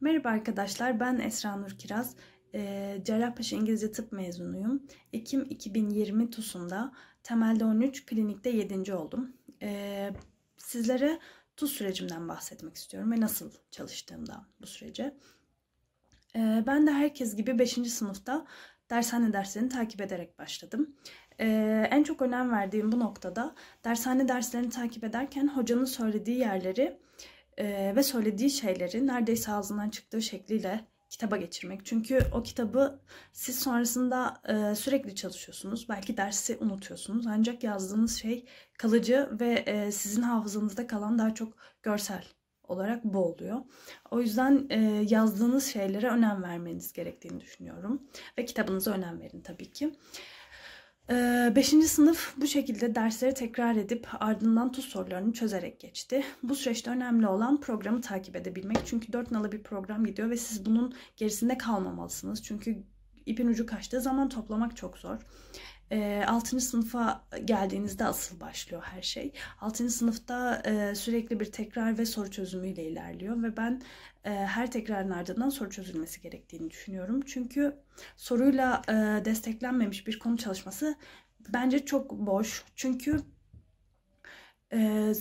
Merhaba arkadaşlar, ben Esra Nur Kiraz. E, Cerrahpaşa İngilizce Tıp mezunuyum. Ekim 2020 TUS'unda temelde 13, klinikte 7. oldum. E, sizlere TUS sürecimden bahsetmek istiyorum ve nasıl çalıştığımda bu sürece. E, ben de herkes gibi 5. sınıfta dershane derslerini takip ederek başladım. Ee, en çok önem verdiğim bu noktada dershane derslerini takip ederken hocanın söylediği yerleri e, ve söylediği şeyleri neredeyse ağzından çıktığı şekliyle kitaba geçirmek. Çünkü o kitabı siz sonrasında e, sürekli çalışıyorsunuz. Belki dersi unutuyorsunuz. Ancak yazdığınız şey kalıcı ve e, sizin hafızanızda kalan daha çok görsel olarak bu oluyor. O yüzden e, yazdığınız şeylere önem vermeniz gerektiğini düşünüyorum. Ve kitabınıza önem verin tabii ki. Ee, beşinci sınıf bu şekilde dersleri tekrar edip ardından tuz sorularını çözerek geçti. Bu süreçte önemli olan programı takip edebilmek. Çünkü dört nalı bir program gidiyor ve siz bunun gerisinde kalmamalısınız. Çünkü ipin ucu kaçtığı zaman toplamak çok zor e, ee, 6. sınıfa geldiğinizde asıl başlıyor her şey. 6. sınıfta e, sürekli bir tekrar ve soru çözümüyle ilerliyor ve ben e, her tekrarın ardından soru çözülmesi gerektiğini düşünüyorum. Çünkü soruyla e, desteklenmemiş bir konu çalışması bence çok boş. Çünkü e,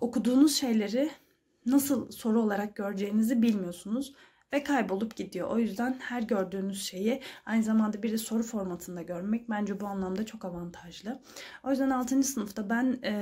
okuduğunuz şeyleri nasıl soru olarak göreceğinizi bilmiyorsunuz ve kaybolup gidiyor. O yüzden her gördüğünüz şeyi aynı zamanda bir de soru formatında görmek bence bu anlamda çok avantajlı. O yüzden 6. sınıfta ben e,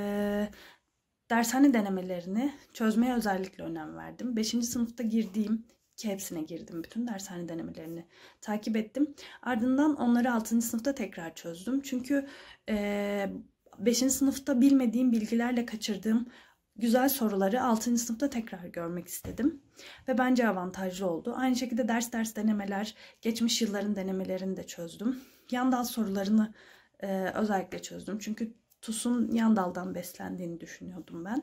dershane denemelerini çözmeye özellikle önem verdim. 5. sınıfta girdiğim ki hepsine girdim. Bütün dershane denemelerini takip ettim. Ardından onları 6. sınıfta tekrar çözdüm. Çünkü e, 5. sınıfta bilmediğim bilgilerle kaçırdığım güzel soruları 6. sınıfta tekrar görmek istedim. Ve bence avantajlı oldu. Aynı şekilde ders ders denemeler, geçmiş yılların denemelerini de çözdüm. Yandal sorularını e, özellikle çözdüm. Çünkü TUS'un yandaldan beslendiğini düşünüyordum ben.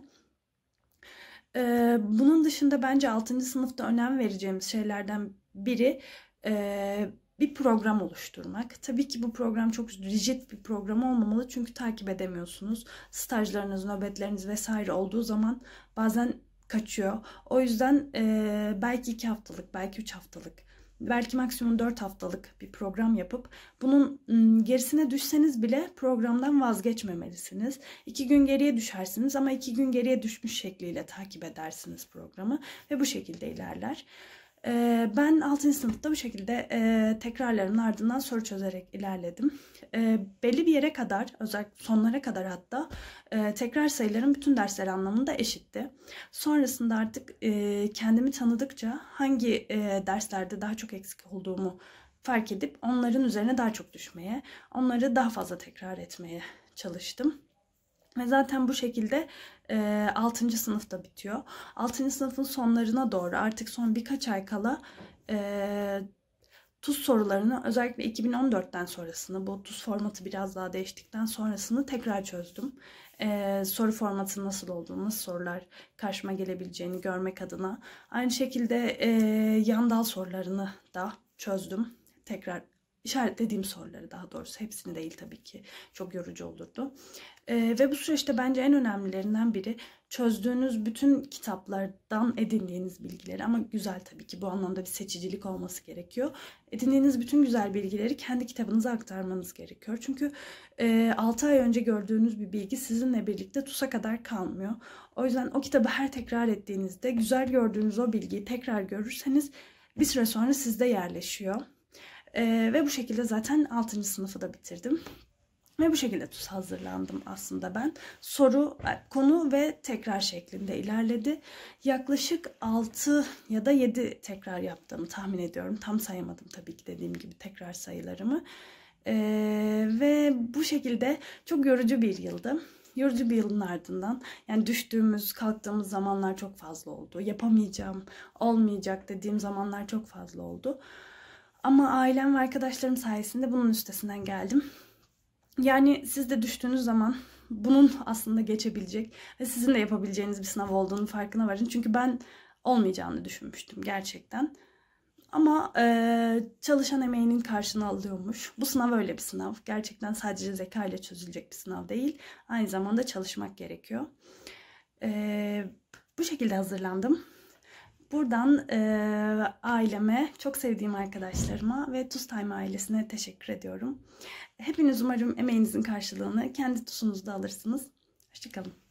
E, bunun dışında bence 6. sınıfta önem vereceğimiz şeylerden biri... E, bir program oluşturmak. Tabii ki bu program çok rigid bir program olmamalı çünkü takip edemiyorsunuz. Stajlarınız, nöbetleriniz vesaire olduğu zaman bazen kaçıyor. O yüzden e, belki 2 haftalık, belki 3 haftalık, belki maksimum 4 haftalık bir program yapıp bunun gerisine düşseniz bile programdan vazgeçmemelisiniz. 2 gün geriye düşersiniz ama 2 gün geriye düşmüş şekliyle takip edersiniz programı ve bu şekilde ilerler. Ee, ben 6. sınıfta bu şekilde e, tekrarlarımın ardından soru çözerek ilerledim. E, belli bir yere kadar, özellikle sonlara kadar hatta e, tekrar sayılarım bütün dersler anlamında eşitti. Sonrasında artık e, kendimi tanıdıkça hangi e, derslerde daha çok eksik olduğumu fark edip onların üzerine daha çok düşmeye, onları daha fazla tekrar etmeye çalıştım. Ve zaten bu şekilde e, 6. sınıfta bitiyor. 6. sınıfın sonlarına doğru artık son birkaç ay kala e, TUS sorularını özellikle 2014'ten sonrasını bu TUS formatı biraz daha değiştikten sonrasını tekrar çözdüm. Ee, soru formatı nasıl olduğunu, nasıl sorular karşıma gelebileceğini görmek adına. Aynı şekilde e, yandal sorularını da çözdüm. Tekrar işaretlediğim soruları daha doğrusu hepsini değil tabii ki çok yorucu olurdu. Ee, ve bu süreçte bence en önemlilerinden biri çözdüğünüz bütün kitaplardan edindiğiniz bilgileri ama güzel tabii ki bu anlamda bir seçicilik olması gerekiyor. Edindiğiniz bütün güzel bilgileri kendi kitabınıza aktarmanız gerekiyor. Çünkü e, 6 ay önce gördüğünüz bir bilgi sizinle birlikte TUS'a kadar kalmıyor. O yüzden o kitabı her tekrar ettiğinizde güzel gördüğünüz o bilgiyi tekrar görürseniz bir süre sonra sizde yerleşiyor e, ve bu şekilde zaten 6. sınıfı da bitirdim. Ve bu şekilde tuz hazırlandım aslında ben. Soru, e, konu ve tekrar şeklinde ilerledi. Yaklaşık 6 ya da 7 tekrar yaptığımı tahmin ediyorum. Tam sayamadım tabii ki dediğim gibi tekrar sayılarımı. Ee, ve bu şekilde çok yorucu bir yıldı. Yorucu bir yılın ardından yani düştüğümüz, kalktığımız zamanlar çok fazla oldu. Yapamayacağım, olmayacak dediğim zamanlar çok fazla oldu. Ama ailem ve arkadaşlarım sayesinde bunun üstesinden geldim. Yani siz de düştüğünüz zaman bunun aslında geçebilecek ve sizin de yapabileceğiniz bir sınav olduğunu farkına varın. Çünkü ben olmayacağını düşünmüştüm gerçekten. Ama e, çalışan emeğinin karşını alıyormuş. Bu sınav öyle bir sınav. Gerçekten sadece zeka ile çözülecek bir sınav değil. Aynı zamanda çalışmak gerekiyor. E, bu şekilde hazırlandım. Buradan e, aileme, çok sevdiğim arkadaşlarıma ve Tuz Time ailesine teşekkür ediyorum. Hepiniz umarım emeğinizin karşılığını kendi tusunuzda alırsınız. Hoşçakalın.